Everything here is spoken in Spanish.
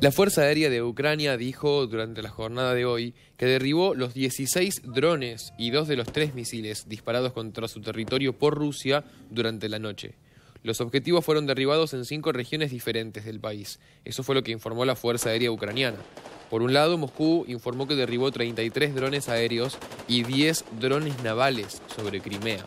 La Fuerza Aérea de Ucrania dijo durante la jornada de hoy que derribó los 16 drones y dos de los tres misiles disparados contra su territorio por Rusia durante la noche. Los objetivos fueron derribados en cinco regiones diferentes del país. Eso fue lo que informó la Fuerza Aérea Ucraniana. Por un lado, Moscú informó que derribó 33 drones aéreos y 10 drones navales sobre Crimea.